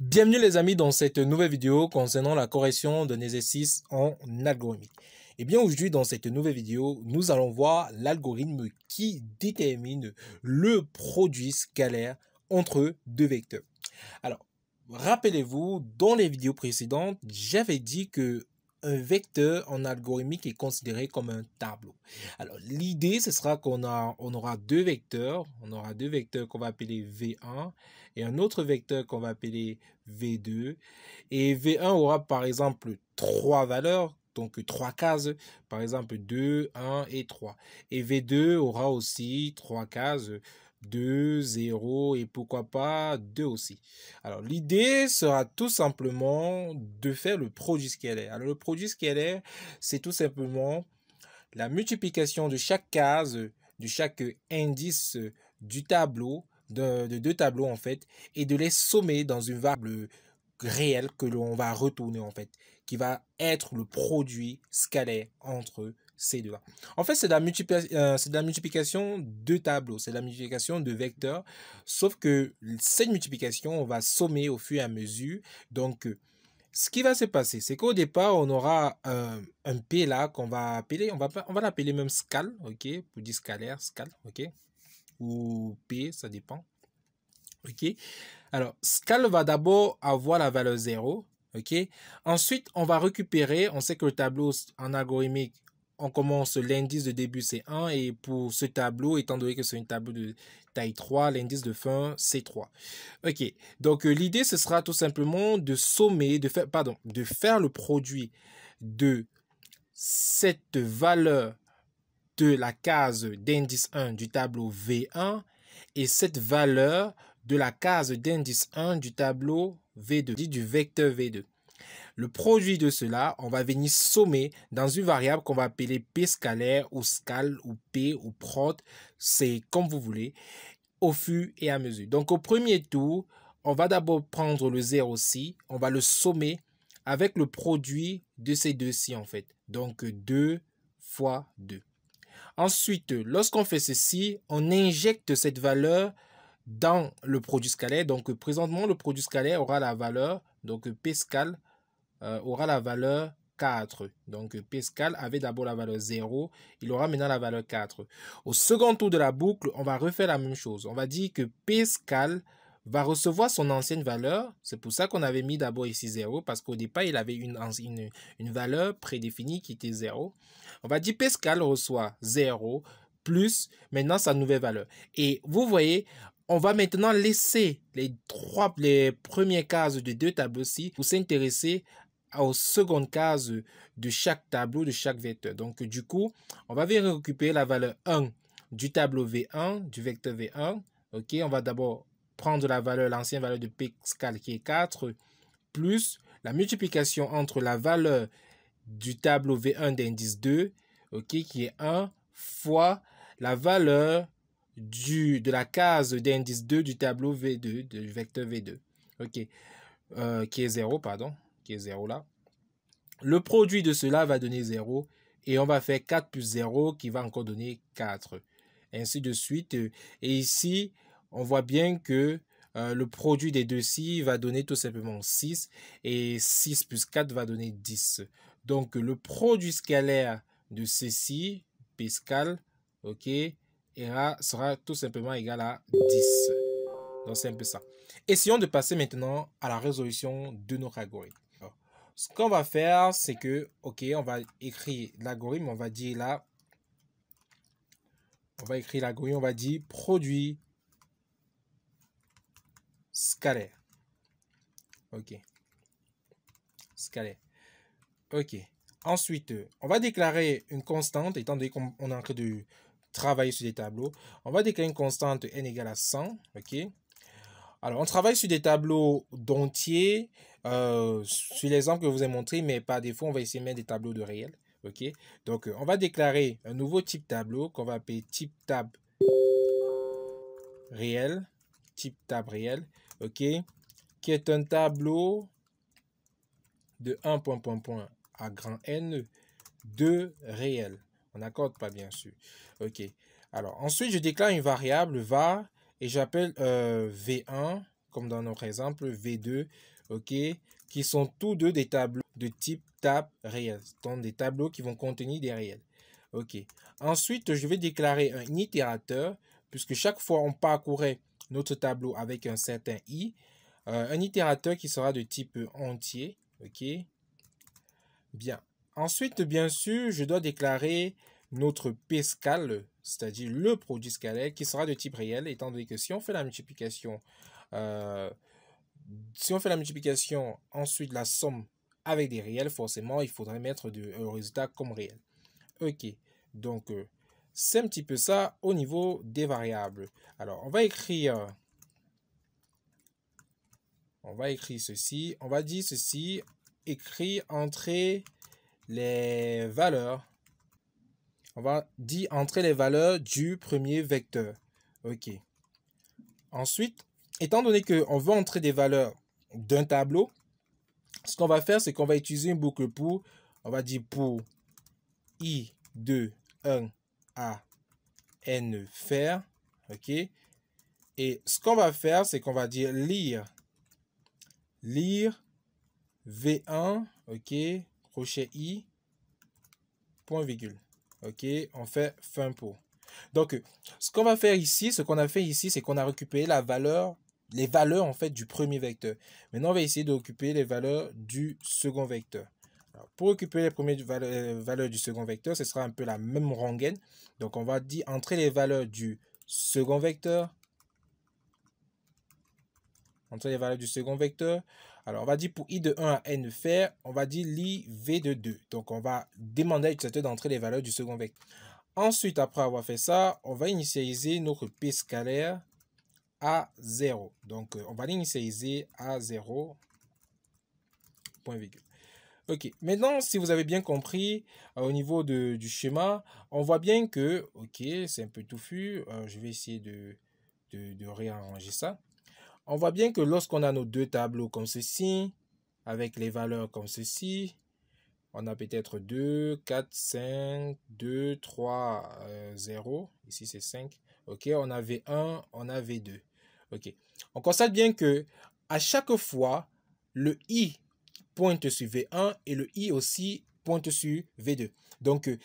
Bienvenue les amis dans cette nouvelle vidéo concernant la correction d'un exercice en algorithmique. Et eh bien aujourd'hui dans cette nouvelle vidéo, nous allons voir l'algorithme qui détermine le produit scalaire entre deux vecteurs. Alors, rappelez-vous, dans les vidéos précédentes, j'avais dit que un vecteur en algorithmique est considéré comme un tableau. Alors l'idée ce sera qu'on a on aura deux vecteurs, on aura deux vecteurs qu'on va appeler V1 et un autre vecteur qu'on va appeler V2 et V1 aura par exemple trois valeurs donc trois cases, par exemple 2, 1 et 3. Et V2 aura aussi trois cases, 2, 0 et pourquoi pas 2 aussi. Alors l'idée sera tout simplement de faire le produit scalaire. Alors le produit scalaire, c'est tout simplement la multiplication de chaque case, de chaque indice du tableau, de, deux tableaux en fait, et de les sommer dans une variable réelle que l'on va retourner en fait, qui va être le produit scalaire entre eux c 2 En fait, euh, c'est de, la multiplication de tableaux, c'est la multiplication de vecteurs, sauf que cette multiplication, on va sommer au fur et à mesure. Donc, euh, ce qui va se passer, c'est qu'au départ, on aura un P là qu'on va appeler, on va, on va l'appeler même scal, ok, pour dire scalaire, scal, ok, ou P, ça dépend. OK Alors, scal va d'abord avoir la valeur 0. OK Ensuite, on va récupérer, on sait que le tableau en algorithmique, on commence l'indice de début c'est 1 et pour ce tableau, étant donné que c'est un tableau de taille 3, l'indice de fin c'est 3. Ok, donc euh, l'idée ce sera tout simplement de sommer, de faire, pardon, de faire le produit de cette valeur de la case d'indice 1 du tableau V1 et cette valeur de la case d'indice 1 du tableau V2, dit du vecteur V2. Le produit de cela, on va venir sommer dans une variable qu'on va appeler P scalaire ou scal ou P ou prod c'est comme vous voulez, au fur et à mesure. Donc au premier tour, on va d'abord prendre le 0 aussi, on va le sommer avec le produit de ces deux-ci en fait. Donc 2 fois 2. Ensuite, lorsqu'on fait ceci, on injecte cette valeur dans le produit scalaire. Donc présentement, le produit scalaire aura la valeur, donc P scalaire. Euh, aura la valeur 4. Donc Pascal avait d'abord la valeur 0, il aura maintenant la valeur 4. Au second tour de la boucle, on va refaire la même chose. On va dire que Pascal va recevoir son ancienne valeur. C'est pour ça qu'on avait mis d'abord ici 0, parce qu'au départ, il avait une, une, valeur prédéfinie qui était 0. On va dire Pascal reçoit 0 plus maintenant sa nouvelle valeur. Et vous voyez, on va maintenant laisser les trois les premières cases de deux tableaux-ci pour s'intéresser aux secondes cases de chaque tableau, de chaque vecteur. Donc, du coup, on va venir récupérer la valeur 1 du tableau V1, du vecteur V1. OK, on va d'abord prendre la valeur, l'ancienne valeur de pixel qui est 4, plus la multiplication entre la valeur du tableau V1 d'indice 2, OK, qui est 1, fois la valeur du, de la case d'indice 2 du tableau V2, du vecteur V2, OK, euh, qui est 0, pardon qui est 0 là. Le produit de cela va donner 0 et on va faire 4 plus 0 qui va encore donner 4. Ainsi de suite. Et ici, on voit bien que euh, le produit des deux ci va donner tout simplement 6 et 6 plus 4 va donner 10. Donc le produit scalaire de ceci, Pascal, ok, sera tout simplement égal à 10. Donc c'est un peu ça. Essayons de passer maintenant à la résolution de notre algorithme. Ce qu'on va faire, c'est que, ok, on va écrire l'algorithme, on va dire là, on va écrire l'algorithme, on va dire produit scalaire. Ok. Scalaire. Ok. Ensuite, on va déclarer une constante, étant donné qu'on est en train de travailler sur des tableaux. On va déclarer une constante n égale à 100. OK alors, on travaille sur des tableaux d'entiers, euh, sur l'exemple que je vous ai montré, mais par défaut, on va essayer de mettre des tableaux de réel. OK Donc, euh, on va déclarer un nouveau type tableau qu'on va appeler type tab réel, type tab réel, OK Qui est un tableau de 1 point, point, point à grand N de réel. On n'accorde pas, bien sûr. OK. Alors, ensuite, je déclare une variable var et j'appelle euh, V1, comme dans notre exemple, V2, OK, qui sont tous deux des tableaux de type table réel. donc des tableaux qui vont contenir des réels. OK. Ensuite, je vais déclarer un itérateur, puisque chaque fois on parcourait notre tableau avec un certain i, euh, un itérateur qui sera de type entier. OK. Bien. Ensuite, bien sûr, je dois déclarer notre Pascal c'est-à-dire le produit scalaire qui sera de type réel, étant donné que si on fait la multiplication, euh, si on fait la multiplication, ensuite la somme avec des réels, forcément, il faudrait mettre de, le euh, résultat comme réel. Ok, donc euh, c'est un petit peu ça au niveau des variables. Alors, on va écrire, on va écrire ceci, on va dire ceci, écrit entre les valeurs on va dire entrer les valeurs du premier vecteur. OK. Ensuite, étant donné qu'on veut entrer des valeurs d'un tableau, ce qu'on va faire, c'est qu'on va utiliser une boucle pour, on va dire pour i 2 1 a n faire, ok. Et ce qu'on va faire, c'est qu'on va dire lire, lire v1, ok, crochet i, point virgule. OK, on fait fin pour. Donc, ce qu'on va faire ici, ce qu'on a fait ici, c'est qu'on a récupéré la valeur, les valeurs en fait du premier vecteur. Maintenant, on va essayer d'occuper les valeurs du second vecteur. pour occuper les premières euh, valeurs du second vecteur, ce sera un peu la même rengaine. Donc, on va dire entrer les valeurs du second vecteur, entrer les valeurs du second vecteur. Alors, on va dire pour i de 1 à n faire, on va dire l'IV v de 2. Donc, on va demander à l'utilisateur d'entrer les valeurs du second vecteur. Ensuite, après avoir fait ça, on va initialiser notre p scalaire à 0. Donc, euh, on va l'initialiser à 0, Ok, maintenant, si vous avez bien compris euh, au niveau du schéma, on voit bien que, ok, c'est un peu touffu, euh, je vais essayer de, de réarranger ça. On voit bien que lorsqu'on a nos deux tableaux comme ceci, avec les valeurs comme ceci, on a peut-être 2, 4, 5, 2, 3, 0. Ici, c'est 5. OK, on a V1, on a V2. OK. On constate bien que à chaque fois, le I pointe sur V1 et le I aussi pointe sur V2. Donc, euh,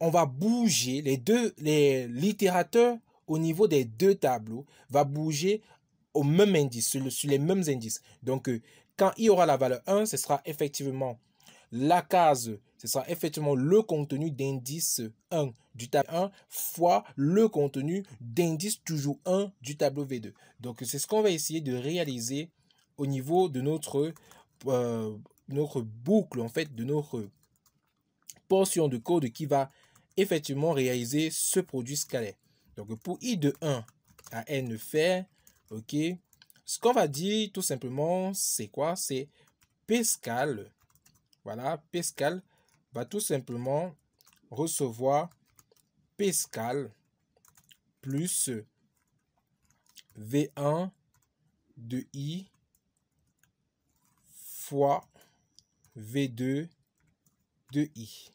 on va bouger les deux, les littérateurs au niveau des deux tableaux, va bouger au même indice, sur, les mêmes indices. Donc, euh, quand i aura la valeur 1, ce sera effectivement la case, ce sera effectivement le contenu d'indice 1 du tableau 1 fois le contenu d'indice toujours 1 du tableau V2. Donc c'est ce qu'on va essayer de réaliser au niveau de notre, euh, notre boucle, en fait, de notre portion de code qui va effectivement réaliser ce produit scalaire. Donc pour i de 1 à n faire, OK Ce qu'on va dire tout simplement, c'est quoi C'est Pascal. Voilà, Pascal va tout simplement recevoir Pascal plus V1 de I fois V2 de I.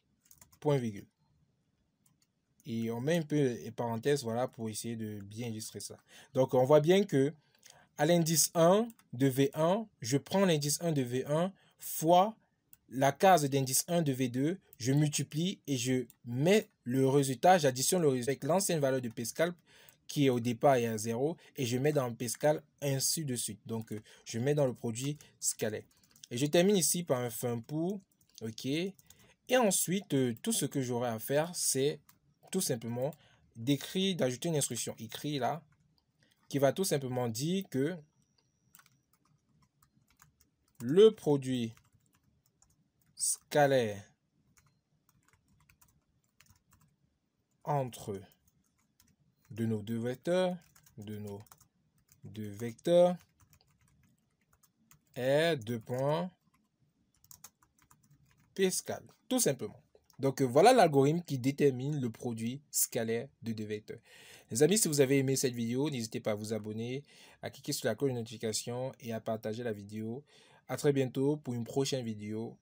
Point virgule. Et on met un peu les parenthèses, voilà, pour essayer de bien illustrer ça. Donc, on voit bien que à l'indice 1 de V1, je prends l'indice 1 de V1 fois la case d'indice 1 de V2, je multiplie et je mets le résultat, j'additionne le résultat avec l'ancienne valeur de Pescal, qui est au départ et à 0 et je mets dans Pescal ainsi de suite. Donc, euh, je mets dans le produit scalaire. Et je termine ici par un fin pour, ok. Et ensuite, euh, tout ce que j'aurai à faire, c'est tout simplement d'écrire, d'ajouter une instruction écrit là, qui va tout simplement dire que le produit scalaire entre de nos deux vecteurs, de nos deux vecteurs, est deux points Pascal, tout simplement. Donc euh, voilà l'algorithme qui détermine le produit scalaire de deux vecteurs. Les amis, si vous avez aimé cette vidéo, n'hésitez pas à vous abonner, à cliquer sur la cloche de notification et à partager la vidéo. A très bientôt pour une prochaine vidéo.